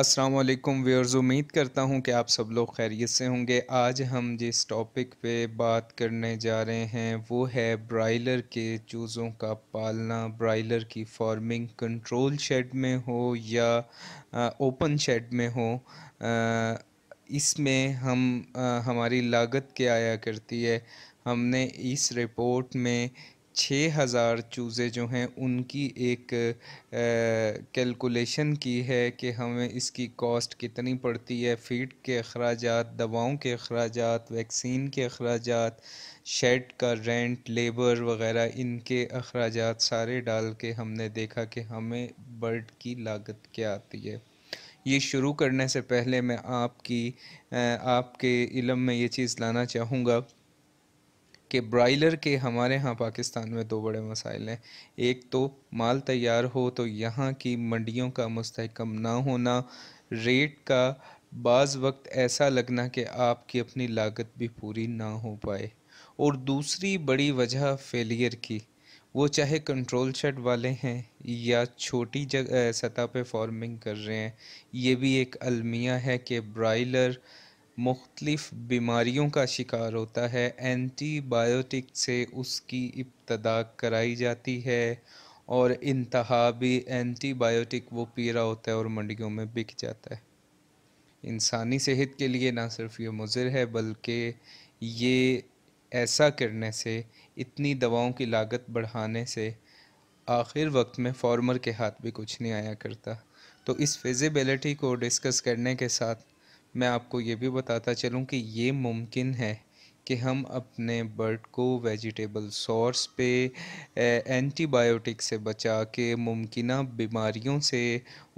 अस्सलाम व्यर्स उम्मीद करता हूँ कि आप सब लोग खैरियत से होंगे आज हम जिस टॉपिक पे बात करने जा रहे हैं वो है ब्रायलर के चूज़ों का पालना ब्रायलर की फार्मिंग कंट्रोल शेड में हो या आ, ओपन शेड में हो इसमें हम आ, हमारी लागत क्या आया करती है हमने इस रिपोर्ट में छः हज़ार चूज़े जो हैं उनकी एक कैलकुलेशन की है कि हमें इसकी कॉस्ट कितनी पड़ती है फीड के अखराज दवाओं के अखराज वैक्सीन के अखराज शेड का रेंट लेबर वगैरह इनके अखराज सारे डाल के हमने देखा कि हमें बर्ड की लागत क्या आती है ये शुरू करने से पहले मैं आपकी आपके इलम में ये चीज़ लाना चाहूँगा कि ब्रायलर के हमारे यहाँ पाकिस्तान में दो बड़े मसाइल हैं एक तो माल तैयार हो तो यहाँ की मंडियों का मुस्तकम ना होना रेट का बाज़ वक्त ऐसा लगना कि आपकी अपनी लागत भी पूरी ना हो पाए और दूसरी बड़ी वजह फेलियर की वो चाहे कंट्रोल शट वाले हैं या छोटी जगह सतह पे फार्मिंग कर रहे हैं ये भी एक अलमिया है कि ब्रायलर मुख्तलिफ़ बीमारियों का शिकार होता है एंटीबायोटिक से उसकी इब्तदा कराई जाती है और इंतहा भी एंटीबायोटिक वो पी रहा होता है और मंडियों में बिक जाता है इंसानी सेहत के लिए ना सिर्फ ये मुजर है बल्कि ये ऐसा करने से इतनी दवाओं की लागत बढ़ाने से आखिर वक्त में फार्मर के हाथ भी कुछ नहीं आया करता तो इस फिजिबिलिटी को डिस्कस करने के साथ मैं आपको ये भी बताता चलूँ कि ये मुमकिन है कि हम अपने बर्ड को वेजिटेबल सॉर्स पे एंटीबायोटिक से बचा के मुमकिन बीमारियों से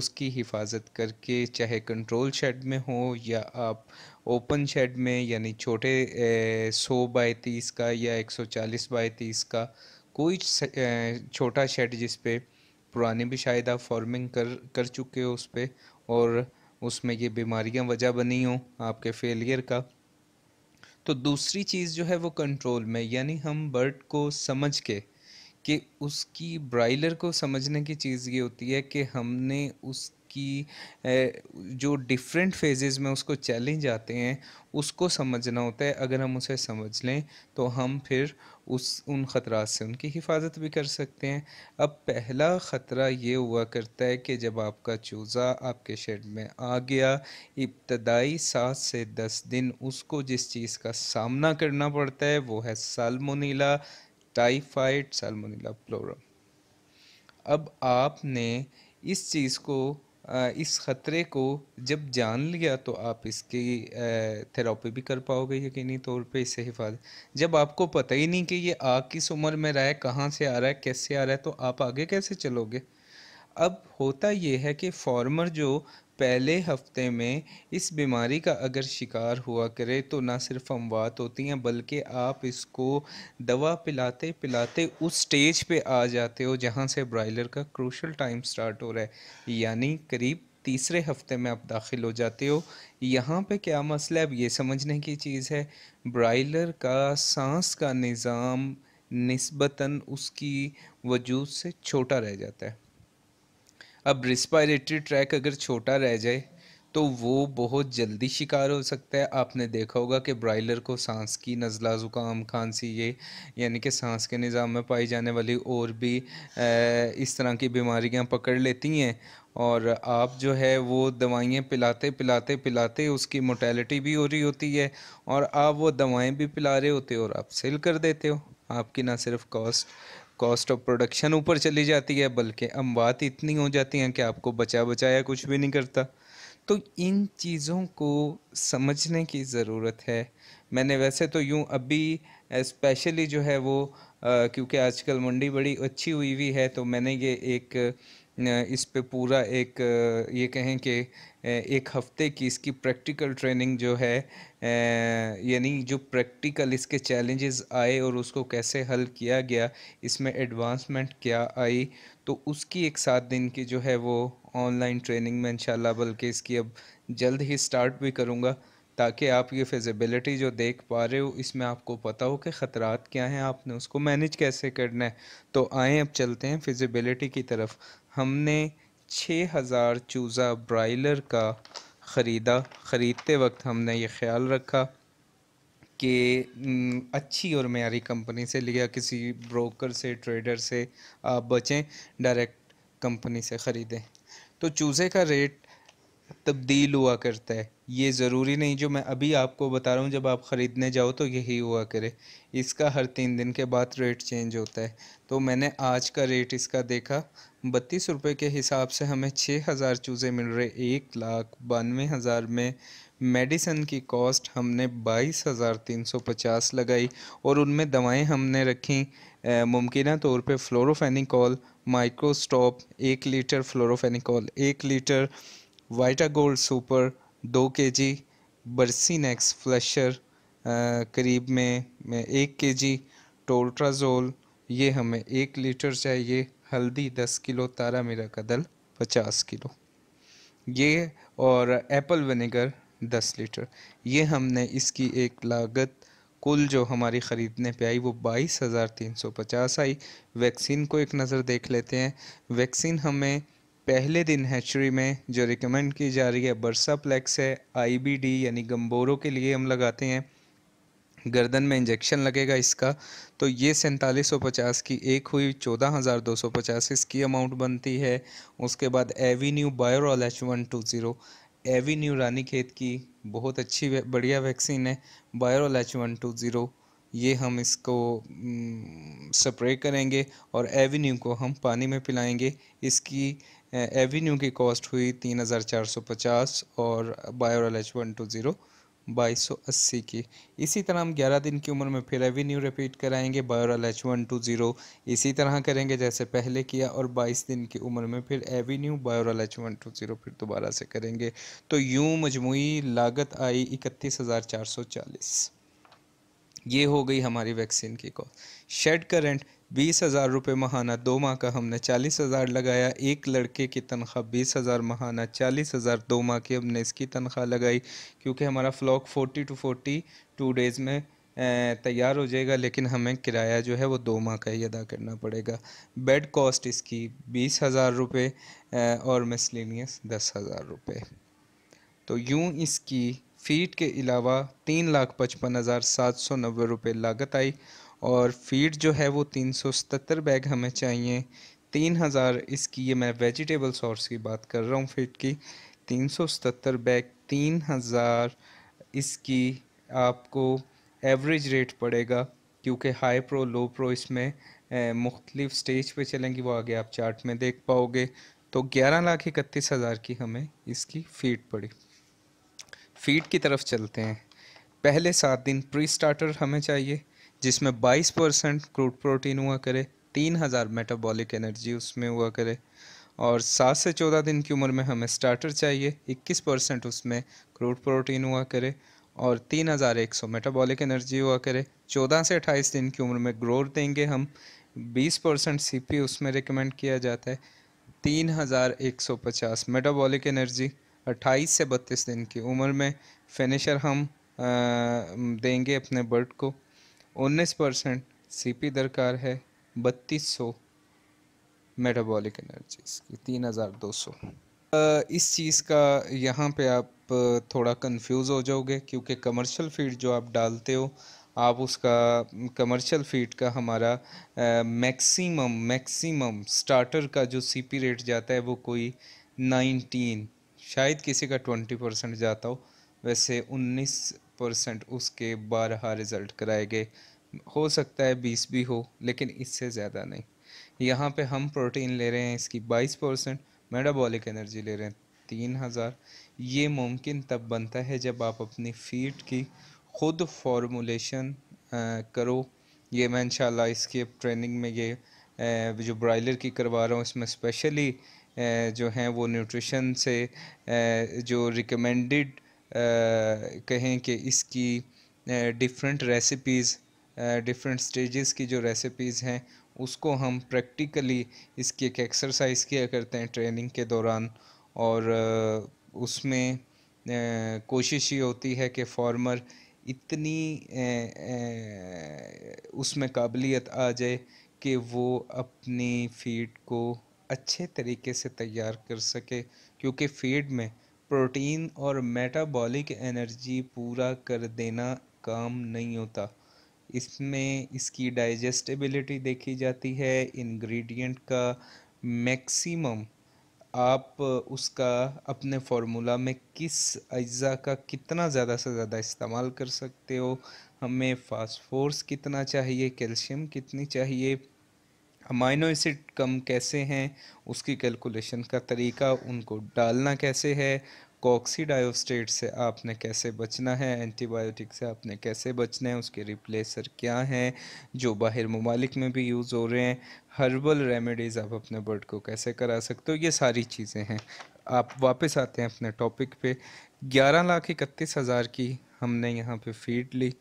उसकी हिफाजत करके चाहे कंट्रोल शेड में हो या आप ओपन शेड में यानी छोटे सौ बाई तीस का या एक सौ चालीस बाई तीस का कोई छोटा शेड जिस पे पुराने भी शायद आप फॉर्मिंग कर कर चुके हो उस पर और उसमें ये बीमारियां वजह बनी हों आपके फेलियर का तो दूसरी चीज़ जो है वो कंट्रोल में यानी हम बर्ड को समझ के कि उसकी ब्राइलर को समझने की चीज़ ये होती है कि हमने उस कि जो डिफरेंट फेजेस में उसको चैलेंज आते हैं उसको समझना होता है अगर हम उसे समझ लें तो हम फिर उस उन ख़तरा से उनकी हिफाजत भी कर सकते हैं अब पहला ख़तरा ये हुआ करता है कि जब आपका चूज़ा आपके शेड में आ गया इब्तदाई सात से दस दिन उसको जिस चीज़ का सामना करना पड़ता है वो है सालमोनीला टाइफाइड सालमोनीला प्लोरम अब आपने इस चीज़ को इस ख़तरे को जब जान लिया तो आप इसकी थेरापी भी कर पाओगे यकीनी तौर पे इसे हिफाजत जब आपको पता ही नहीं कि ये आग किस उम्र में रहा है कहाँ से आ रहा है कैसे आ रहा है तो आप आगे कैसे चलोगे अब होता यह है कि फॉर्मर जो पहले हफ्ते में इस बीमारी का अगर शिकार हुआ करे तो ना सिर्फ अमवात होती हैं बल्कि आप इसको दवा पिलाते पिलाते उस स्टेज पे आ जाते हो जहाँ से ब्रायलर का क्रूशल टाइम स्टार्ट हो रहा है यानी करीब तीसरे हफ्ते में आप दाखिल हो जाते हो यहाँ पे क्या मसला है अब ये समझने की चीज़ है ब्रायलर का सांस का निज़ाम नस्बता उसकी वजूद से छोटा रह जाता है अब रिस्पायरेटरी ट्रैक अगर छोटा रह जाए तो वो बहुत जल्दी शिकार हो सकता है आपने देखा होगा कि ब्रायलर को सांस की नज़ला ज़ुकाम खांसी ये यानी कि सांस के निज़ाम में पाई जाने वाली और भी इस तरह की बीमारियां पकड़ लेती हैं और आप जो है वो दवाइयाँ पिलाते पिलाते पिलाते उसकी मोटेलिटी भी हो रही होती है और आप वो दवाएँ भी पिला रहे होते हो और आप सेल कर देते हो आपकी ना सिर्फ कॉस्ट कॉस्ट ऑफ प्रोडक्शन ऊपर चली जाती है बल्कि अमवात इतनी हो जाती हैं कि आपको बचा बचाया कुछ भी नहीं करता तो इन चीज़ों को समझने की ज़रूरत है मैंने वैसे तो यूँ अभी स्पेशली जो है वो क्योंकि आजकल मंडी बड़ी अच्छी हुई हुई है तो मैंने ये एक इस पे पूरा एक ये कहें कि एक हफ़्ते की इसकी प्रैक्टिकल ट्रेनिंग जो है यानी जो प्रैक्टिकल इसके चैलेंजेस आए और उसको कैसे हल किया गया इसमें एडवांसमेंट क्या आई तो उसकी एक सात दिन की जो है वो ऑनलाइन ट्रेनिंग में इंशाल्लाह बल्कि इसकी अब जल्द ही स्टार्ट भी करूँगा ताकि आप ये फिजिबिलिटी जो देख पा रहे हो इसमें आपको पता हो कि ख़तरात क्या हैं आपने उसको मैनेज कैसे करना है तो आएँ अब चलते हैं फिजिबिलिटी की तरफ हमने छः हज़ार चूज़ा ब्राइलर का ख़रीदा ख़रीदते वक्त हमने ये ख्याल रखा कि अच्छी और मैारी कंपनी से लिया किसी ब्रोकर से ट्रेडर से आप बचें डायरेक्ट कंपनी से ख़रीदें तो चूज़े का रेट तब्दील हुआ करता है ये ज़रूरी नहीं जो मैं अभी आपको बता रहा हूँ जब आप ख़रीदने जाओ तो यही हुआ करे इसका हर तीन दिन के बाद रेट चेंज होता है तो मैंने आज का रेट इसका देखा बत्तीस रुपये के हिसाब से हमें छः हज़ार चूज़े मिल रहे एक लाख बानवे हज़ार में मेडिसन की कॉस्ट हमने बाईस हज़ार तीन सौ पचास लगाई और उनमें दवाएं हमने रखी मुमकिन तौर पे फ्लोरोफेनिकॉल माइक्रोस्टॉप एक लीटर फ्लोरोफेनिकॉल एक लीटर वाइटा गोल्ड सुपर दो के जी बर्सीनेक्स फ्लशर करीब में, में एक के जी टोल्ट्राजोल ये हमें एक लीटर चाहिए हल्दी दस किलो तारा मीरा का दल पचास किलो ये और एप्पल विनेगर दस लीटर ये हमने इसकी एक लागत कुल जो हमारी ख़रीदने पे आई वो बाईस हज़ार तीन सौ पचास आई वैक्सीन को एक नज़र देख लेते हैं वैक्सीन हमें पहले दिन हैचरी में जो रिकमेंड की जा रही है बर्साप्लेक्स है आईबीडी यानी गंबोरों के लिए हम लगाते हैं गर्दन में इंजेक्शन लगेगा इसका तो ये सैंतालीस सौ पचास की एक हुई चौदह हज़ार दो सौ पचास इसकी अमाउंट बनती है उसके बाद avenue Bioral H one two zero avenue Ranikhet की बहुत अच्छी बढ़िया वैक्सीन है Bioral H one two zero ये हम इसको स्प्रे करेंगे और एवेन्यू को हम पानी में पिलाएंगे इसकी एवेन्यू की कॉस्ट हुई तीन हज़ार चार सौ पचास और Bioral H one two zero बाईस सौ अस्सी की इसी तरह हम ग्यारह दिन की उम्र में फिर एवेन्यू रिपीट कराएंगे Bioral H one two zero इसी तरह करेंगे जैसे पहले किया और बाईस दिन की उम्र में फिर avenue Bioral H one two zero फिर दोबारा से करेंगे तो यूँ मजमुई लागत आई इकतीस हज़ार चार सौ चालीस ये हो गई हमारी वैक्सीन की कॉस्ट शेड करेंट बीस हज़ार रुपये महाना दो माह का हमने चालीस हज़ार लगाया एक लड़के की तनख्वाह बीस हज़ार महाना चालीस हज़ार दो माह की हमने इसकी तनख्वाह लगाई क्योंकि हमारा flock forty two forty two days में तैयार हो जाएगा लेकिन हमें किराया जो है वो दो माह का ही अदा करना पड़ेगा बेड कॉस्ट इसकी बीस हज़ार रुपये और मिसलिनियस दस हज़ार रुपये तो यूँ इसकी फ़ीट के अलावा तीन लाख पचपन हज़ार सात सौ नब्बे रुपये लागत आई और फीड जो है वो तीन सौ सतर बैग हमें चाहिए तीन हज़ार इसकी ये मैं वेजिटेबल सॉर्स की बात कर रहा हूँ फीड की तीन सौ सतर बैग तीन हज़ार इसकी आपको एवरेज रेट पड़ेगा क्योंकि हाई प्रो लो प्रो इसमें मुख्तलिफ स्टेज पे चलेंगी वो आगे आप चार्ट में देख पाओगे तो ग्यारह लाख इकतीस हज़ार की हमें इसकी फीड पड़ी फीड की तरफ चलते हैं पहले सात दिन प्री स्टार्टर हमें चाहिए जिसमें 22 परसेंट क्रूड प्रोटीन हुआ करे 3000 मेटाबॉलिक एनर्जी उसमें हुआ करे और सात से चौदह दिन की उम्र में हमें स्टार्टर चाहिए 21 परसेंट उसमें क्रूड प्रोटीन हुआ करे और 3100 मेटाबॉलिक एनर्जी हुआ करे 14 से 28 दिन की उम्र में ग्रोथ देंगे हम 20 परसेंट सी उसमें रिकमेंड किया जाता है 3150 मेटाबॉलिक एनर्जी 28 से 32 दिन की उम्र में फिनिशर हम देंगे अपने बर्ड को उन्नीस परसेंट सी दरकार है बत्तीस सौ मेटाबॉलिक एनर्जी इसकी तीन हज़ार दो सौ इस चीज़ का यहाँ पे आप थोड़ा कंफ्यूज हो जाओगे क्योंकि कमर्शियल फीड जो आप डालते हो आप उसका कमर्शियल फीड का हमारा मैक्सिमम मैक्सिमम स्टार्टर का जो सीपी रेट जाता है वो कोई नाइनटीन शायद किसी का ट्वेंटी परसेंट जाता हो वैसे उन्नीस परसेंट उसके बारह रिज़ल्ट कराए गए हो सकता है बीस भी हो लेकिन इससे ज़्यादा नहीं यहाँ पे हम प्रोटीन ले रहे हैं इसकी बाईस परसेंट मेटाबॉलिक एनर्जी ले रहे हैं तीन हज़ार ये मुमकिन तब बनता है जब आप अपनी फीट की ख़ुद फॉर्मूलेशन करो ये मैं इंशाल्लाह इसकी ट्रेनिंग में ये जो ब्रायलर की करवा रहा हूँ इसमें स्पेशली जो हैं वो न्यूट्रिशन से जो रिकमेंडेड कहें कि इसकी डिफरेंट रेसिपीज़ डिफरेंट स्टेजेस की जो रेसिपीज़ हैं उसको हम प्रैक्टिकली इसकी एक एक्सरसाइज किया करते हैं ट्रेनिंग के दौरान और उसमें कोशिश ये होती है कि फॉर्मर इतनी उसमें काबिलियत आ जाए कि वो अपनी फीड को अच्छे तरीके से तैयार कर सके क्योंकि फीड में प्रोटीन और मेटाबॉलिक एनर्जी पूरा कर देना काम नहीं होता इसमें इसकी डाइजेस्टेबिलिटी देखी जाती है इंग्रेडिएंट का मैक्सिमम आप उसका अपने फार्मूला में किस अज्जा का कितना ज़्यादा से ज़्यादा इस्तेमाल कर सकते हो हमें फास्फोर्स कितना चाहिए कैल्शियम कितनी चाहिए अमाइनो एसिड कम कैसे हैं उसकी कैलकुलेशन का तरीका उनको डालना कैसे है कॉक्सीडायोस्टेट से आपने कैसे बचना है एंटीबायोटिक से आपने कैसे बचना है उसके रिप्लेसर क्या हैं जो बाहर ममालिक में भी यूज़ हो रहे हैं हर्बल रेमेडीज़ आप अपने बर्ड को कैसे करा सकते हो ये सारी चीज़ें हैं आप वापस आते हैं अपने टॉपिक पे ग्यारह लाख इकतीस हज़ार की हमने यहाँ पे फीड ली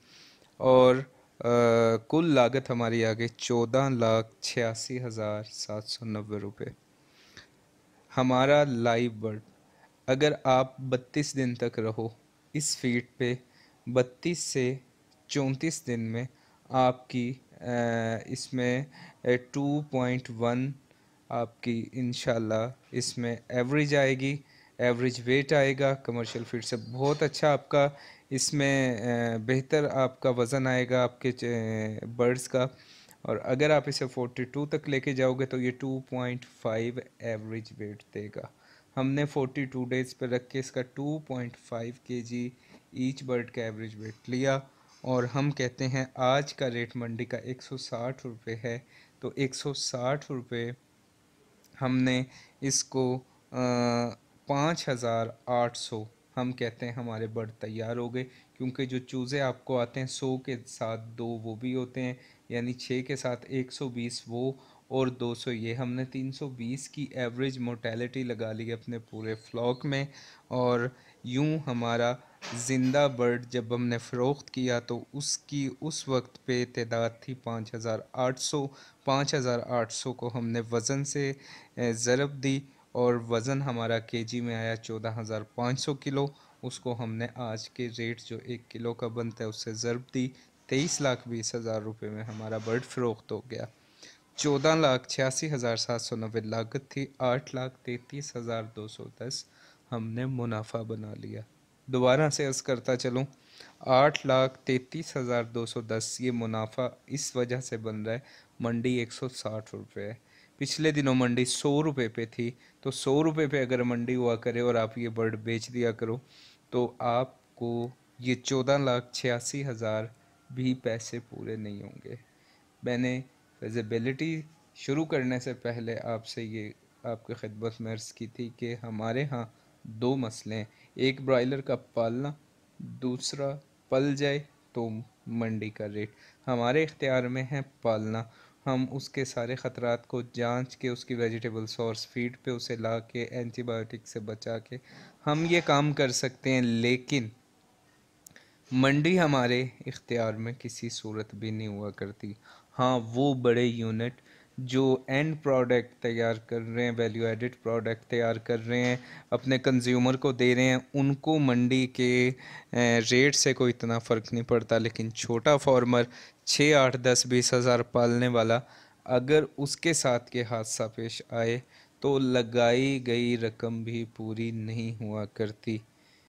और कुल लागत हमारी आ गई चौदह लाख छियासी हज़ार सात सौ नब्बे रुपये हमारा लाइव बर्ड अगर आप बत्तीस दिन तक रहो इस फीड पे बत्तीस से चौंतीस दिन में आपकी इसमें टू पॉइंट वन आपकी इन इसमें एवरेज आएगी एवरेज वेट आएगा कमर्शियल फीड से बहुत अच्छा आपका इसमें बेहतर आपका वज़न आएगा आपके बर्ड्स का और अगर आप इसे 42 तक लेके जाओगे तो ये 2.5 एवरेज वेट देगा हमने 42 डेज़ पर रख के इसका 2.5 पॉइंट केजी ईच बर्ड का एवरेज वेट लिया और हम कहते हैं आज का रेट मंडी का 160 रुपए है तो 160 रुपए हमने इसको पाँच हज़ार आठ सौ हम कहते हैं हमारे बर्ड तैयार हो गए क्योंकि जो चूज़े आपको आते हैं सौ के साथ दो वो भी होते हैं यानी छः के साथ एक सौ बीस वो और दो सौ ये हमने तीन सौ बीस की एवरेज मोटेलिटी लगा ली अपने पूरे फ्लॉक में और यूँ हमारा ज़िंदा बर्ड जब हमने फ़रोख्त किया तो उसकी उस वक्त पे तदाद थी पाँच हज़ार आठ सौ पाँच हज़ार आठ सौ को हमने वज़न से ज़रब दी और वज़न हमारा केजी में आया चौदह हज़ार पाँच सौ किलो उसको हमने आज के रेट जो एक किलो का बनता है उससे ज़रब दी तेईस लाख बीस हज़ार रुपये में हमारा बर्ड फरोख्त हो गया चौदह लाख छियासी हज़ार सात सौ नब्बे लागत थी आठ लाख तैंतीस हज़ार दो सौ दस हमने मुनाफा बना लिया दोबारा से अर्ज़ करता चलूँ आठ लाख तैंतीस हज़ार दो सौ दस ये मुनाफा इस वजह से बन रहा है मंडी एक सौ साठ रुपये है पिछले दिनों मंडी सौ रुपये पे थी तो सौ रुपये पे अगर मंडी हुआ करे और आप ये बर्ड बेच दिया करो तो आपको ये चौदह लाख छियासी हज़ार भी पैसे पूरे नहीं होंगे मैंने फिजिबिलिटी शुरू करने से पहले आपसे ये आपके खिदमत में अर्ज़ की थी कि हमारे यहाँ दो मसले हैं एक ब्रॉयलर का पालना दूसरा पल जाए तो मंडी का रेट हमारे इख्तियार में है पालना हम उसके सारे ख़तरात को जांच के उसकी वेजिटेबल सोर्स फीड पे उसे ला के एंटीबायोटिक से बचा के हम ये काम कर सकते हैं लेकिन मंडी हमारे इख्तियार में किसी सूरत भी नहीं हुआ करती हाँ वो बड़े यूनिट जो एंड प्रोडक्ट तैयार कर रहे हैं वैल्यू एडिड प्रोडक्ट तैयार कर रहे हैं अपने कंज्यूमर को दे रहे हैं उनको मंडी के रेट से कोई इतना फ़र्क नहीं पड़ता लेकिन छोटा फार्मर छः आठ दस बीस हज़ार पालने वाला अगर उसके साथ के हादसा पेश आए तो लगाई गई रकम भी पूरी नहीं हुआ करती